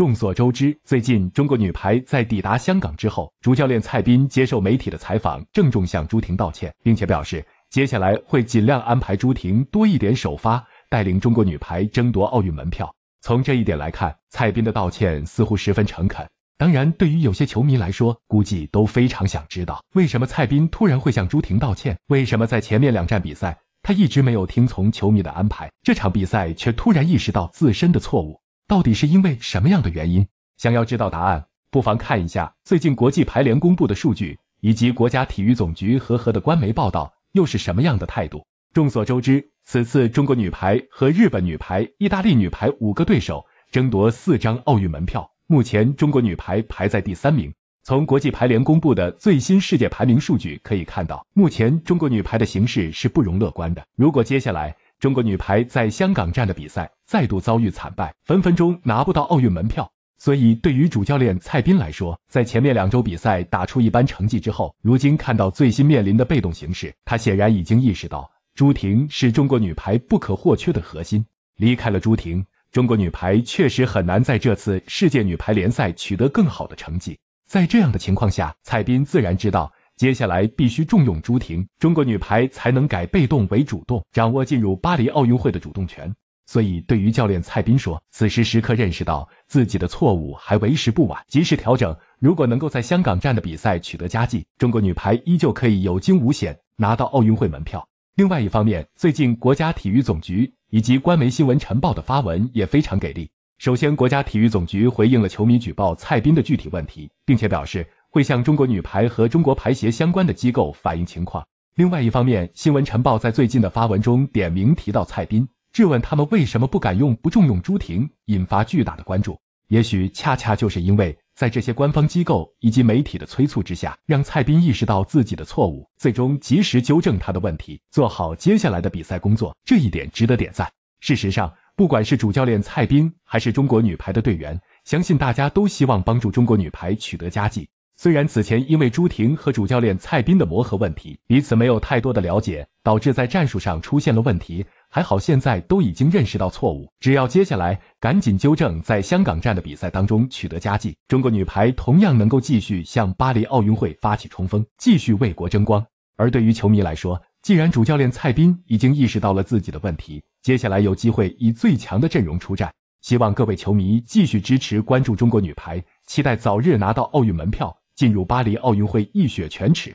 众所周知，最近中国女排在抵达香港之后，主教练蔡斌接受媒体的采访，郑重向朱婷道歉，并且表示接下来会尽量安排朱婷多一点首发，带领中国女排争夺奥运门票。从这一点来看，蔡斌的道歉似乎十分诚恳。当然，对于有些球迷来说，估计都非常想知道，为什么蔡斌突然会向朱婷道歉？为什么在前面两站比赛他一直没有听从球迷的安排，这场比赛却突然意识到自身的错误？到底是因为什么样的原因？想要知道答案，不妨看一下最近国际排联公布的数据，以及国家体育总局和和的官媒报道又是什么样的态度。众所周知，此次中国女排和日本女排、意大利女排五个对手争夺四张奥运门票。目前，中国女排排在第三名。从国际排联公布的最新世界排名数据可以看到，目前中国女排的形势是不容乐观的。如果接下来，中国女排在香港站的比赛再度遭遇惨败，分分钟拿不到奥运门票。所以，对于主教练蔡斌来说，在前面两周比赛打出一般成绩之后，如今看到最新面临的被动形势，他显然已经意识到朱婷是中国女排不可或缺的核心。离开了朱婷，中国女排确实很难在这次世界女排联赛取得更好的成绩。在这样的情况下，蔡斌自然知道。接下来必须重用朱婷，中国女排才能改被动为主动，掌握进入巴黎奥运会的主动权。所以，对于教练蔡斌说，此时时刻认识到自己的错误还为时不晚，及时调整。如果能够在香港站的比赛取得佳绩，中国女排依旧可以有惊无险拿到奥运会门票。另外一方面，最近国家体育总局以及官媒《新闻晨报》的发文也非常给力。首先，国家体育总局回应了球迷举报蔡斌的具体问题，并且表示。会向中国女排和中国排协相关的机构反映情况。另外一方面，《新闻晨报》在最近的发文中点名提到蔡斌，质问他们为什么不敢用、不重用朱婷，引发巨大的关注。也许恰恰就是因为在这些官方机构以及媒体的催促之下，让蔡斌意识到自己的错误，最终及时纠正他的问题，做好接下来的比赛工作。这一点值得点赞。事实上，不管是主教练蔡斌，还是中国女排的队员，相信大家都希望帮助中国女排取得佳绩。虽然此前因为朱婷和主教练蔡斌的磨合问题，彼此没有太多的了解，导致在战术上出现了问题。还好现在都已经认识到错误，只要接下来赶紧纠正，在香港站的比赛当中取得佳绩，中国女排同样能够继续向巴黎奥运会发起冲锋，继续为国争光。而对于球迷来说，既然主教练蔡斌已经意识到了自己的问题，接下来有机会以最强的阵容出战，希望各位球迷继续支持关注中国女排，期待早日拿到奥运门票。进入巴黎奥运会一雪全耻。